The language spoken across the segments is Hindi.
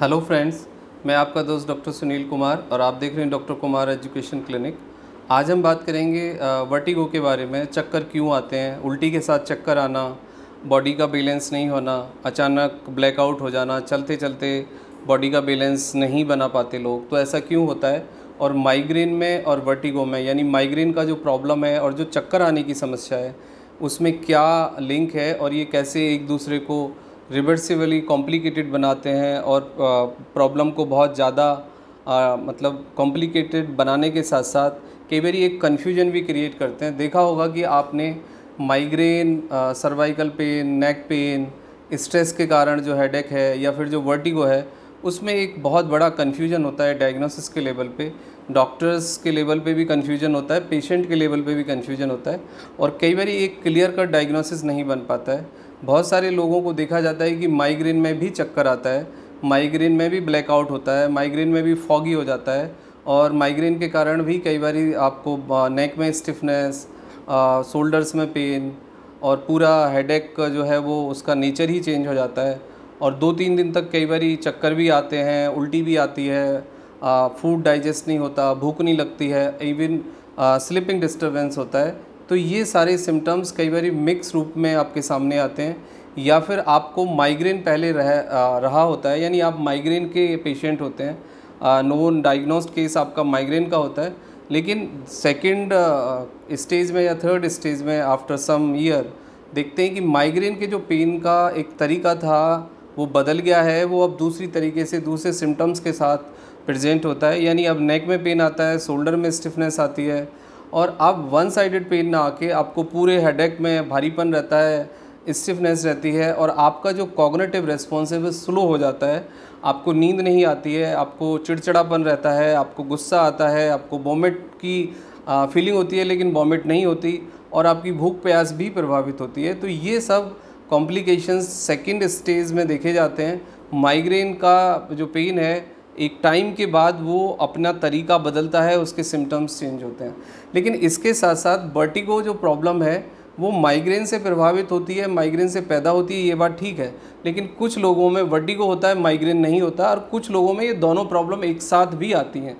हेलो फ्रेंड्स मैं आपका दोस्त डॉक्टर सुनील कुमार और आप देख रहे हैं डॉक्टर कुमार एजुकेशन क्लिनिक आज हम बात करेंगे वर्टिगो के बारे में चक्कर क्यों आते हैं उल्टी के साथ चक्कर आना बॉडी का बैलेंस नहीं होना अचानक ब्लैकआउट हो जाना चलते चलते बॉडी का बैलेंस नहीं बना पाते लोग तो ऐसा क्यों होता है और माइग्रेन में और वर्टिगो में यानी माइग्रेन का जो प्रॉब्लम है और जो चक्कर आने की समस्या है उसमें क्या लिंक है और ये कैसे एक दूसरे को रिवर्सिबली कॉम्प्लिकेटेड बनाते हैं और प्रॉब्लम को बहुत ज़्यादा मतलब कॉम्प्लिकेटेड बनाने के साथ साथ कई बार एक कन्फ्यूजन भी क्रिएट करते हैं देखा होगा कि आपने migraine cervical pain neck pain stress के कारण जो हेडेक है या फिर जो वर्टिगो है उसमें एक बहुत बड़ा कन्फ्यूजन होता है डायग्नोसिस के लेवल पे डॉक्टर्स के लेवल पे भी कन्फ्यूजन होता है पेशेंट के लेवल पे भी कन्फ्यूजन होता है और कई बार एक क्लियर कट डायग्नोसिस नहीं बन पाता है बहुत सारे लोगों को देखा जाता है कि माइग्रेन में भी चक्कर आता है माइग्रेन में भी ब्लैकआउट होता है माइग्रेन में भी फॉगी हो जाता है और माइग्रेन के कारण भी कई बार आपको नेक में स्टिफनेस शोल्डर्स में पेन और पूरा हेडेक जो है वो उसका नेचर ही चेंज हो जाता है और दो तीन दिन तक कई बार चक्कर भी आते हैं उल्टी भी आती है फूड डाइजेस्ट नहीं होता भूख नहीं लगती है इवन स्लीपिंग डिस्टर्बेंस होता है तो ये सारे सिम्टम्स कई बार मिक्स रूप में आपके सामने आते हैं या फिर आपको माइग्रेन पहले रह रहा होता है यानी आप माइग्रेन के पेशेंट होते हैं नोन डाइग्नोस्ड केस आपका माइग्रेन का होता है लेकिन सेकेंड स्टेज में या थर्ड स्टेज में आफ्टर सम ईयर देखते हैं कि माइग्रेन के जो पेन का एक तरीका था वो बदल गया है वो अब दूसरी तरीके से दूसरे सिम्टम्स के साथ प्रेजेंट होता है यानी अब नेक में पेन आता है शोल्डर में स्टिफनेस आती है और आप वन साइडेड पेन ना आके आपको पूरे हेडेक में भारीपन रहता है स्टिफनेस रहती है और आपका जो कॉग्नेटिव रेस्पॉन्स है वह स्लो हो जाता है आपको नींद नहीं आती है आपको चिड़चिड़ापन रहता है आपको गुस्सा आता है आपको वॉमिट की फीलिंग होती है लेकिन वॉमिट नहीं होती और आपकी भूख प्यास भी प्रभावित होती है तो ये सब कॉम्प्लिकेशंस सेकंड स्टेज में देखे जाते हैं माइग्रेन का जो पेन है एक टाइम के बाद वो अपना तरीका बदलता है उसके सिम्टम्स चेंज होते हैं लेकिन इसके साथ साथ बर्टिगो जो प्रॉब्लम है वो माइग्रेन से प्रभावित होती है माइग्रेन से पैदा होती है ये बात ठीक है लेकिन कुछ लोगों में वर्टिगो होता है माइग्रेन नहीं होता और कुछ लोगों में ये दोनों प्रॉब्लम एक साथ भी आती हैं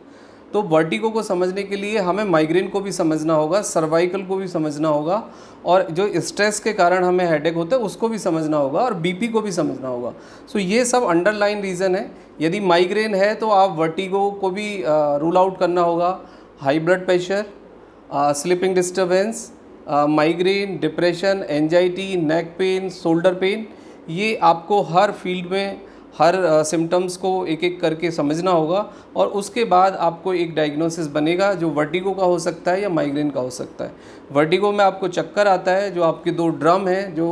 तो वर्टिको को समझने के लिए हमें माइग्रेन को भी समझना होगा सर्वाइकल को भी समझना होगा और जो स्ट्रेस के कारण हमें हेडेक होता है उसको भी समझना होगा और बीपी को भी समझना होगा सो ये सब अंडरलाइन रीज़न है यदि माइग्रेन है तो आप वर्टिगो को भी रूल आउट करना होगा high blood pressure sleeping disturbance migraine depression anxiety neck pain shoulder pain ये आपको हर फील्ड में हर सिम्टम्स को एक एक करके समझना होगा और उसके बाद आपको एक डायग्नोसिस बनेगा जो वर्टिगो का हो सकता है या माइग्रेन का हो सकता है वर्टिगो में आपको चक्कर आता है जो आपके दो ड्रम हैं जो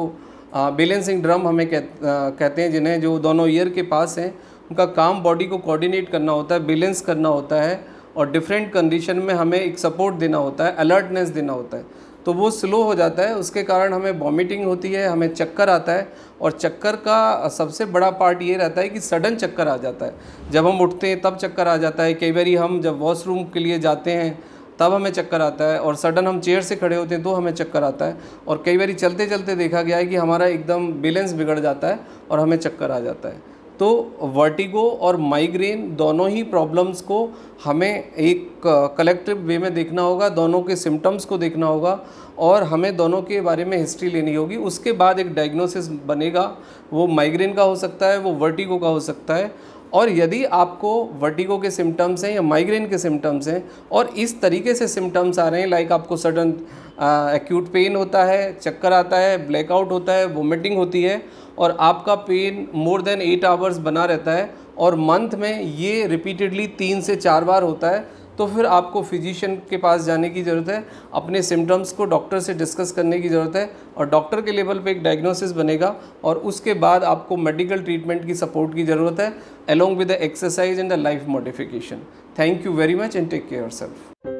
बैलेंसिंग ड्रम हमें कह, आ, कहते हैं जिन्हें जो दोनों ईयर के पास हैं उनका काम बॉडी को कोऑर्डिनेट करना होता है बैलेंस करना होता है और डिफरेंट कंडीशन में हमें एक सपोर्ट देना होता है अलर्टनेस देना होता है तो वो स्लो हो जाता है उसके कारण हमें वॉमिटिंग होती है हमें चक्कर आता है और चक्कर का सबसे बड़ा पार्ट ये रहता है कि सडन चक्कर आ जाता है जब हम उठते हैं तब चक्कर आ जाता है कई बार हम जब वॉशरूम के लिए जाते हैं तब हमें चक्कर आता है और सडन हम चेयर से खड़े होते हैं तो हमें चक्कर आता है और कई बार चलते चलते देखा गया है कि हमारा एकदम बैलेंस बिगड़ जाता है और हमें चक्कर आ जाता है तो वर्टिगो और माइग्रेन दोनों ही प्रॉब्लम्स को हमें एक कलेक्टिव वे में देखना होगा दोनों के सिम्टम्स को देखना होगा और हमें दोनों के बारे में हिस्ट्री लेनी होगी उसके बाद एक डायग्नोसिस बनेगा वो माइग्रेन का हो सकता है वो वर्टिगो का हो सकता है और यदि आपको वर्टिगो के सिम्टम्स हैं या माइग्रेन के सिम्टम्स हैं और इस तरीके से सिम्टम्स आ रहे हैं लाइक आपको सडन एक्यूट पेन होता है चक्कर आता है ब्लैकआउट होता है वोमिटिंग होती है और आपका pain more than eight hours बना रहता है और मंथ में ये रिपीटेडली तीन से चार बार होता है तो फिर आपको फिजिशियन के पास जाने की ज़रूरत है अपने सिम्टम्स को डॉक्टर से डिस्कस करने की ज़रूरत है और डॉक्टर के लेवल पे एक डायग्नोसिस बनेगा और उसके बाद आपको मेडिकल ट्रीटमेंट की सपोर्ट की ज़रूरत है along with the exercise and the life modification thank you very much and take care self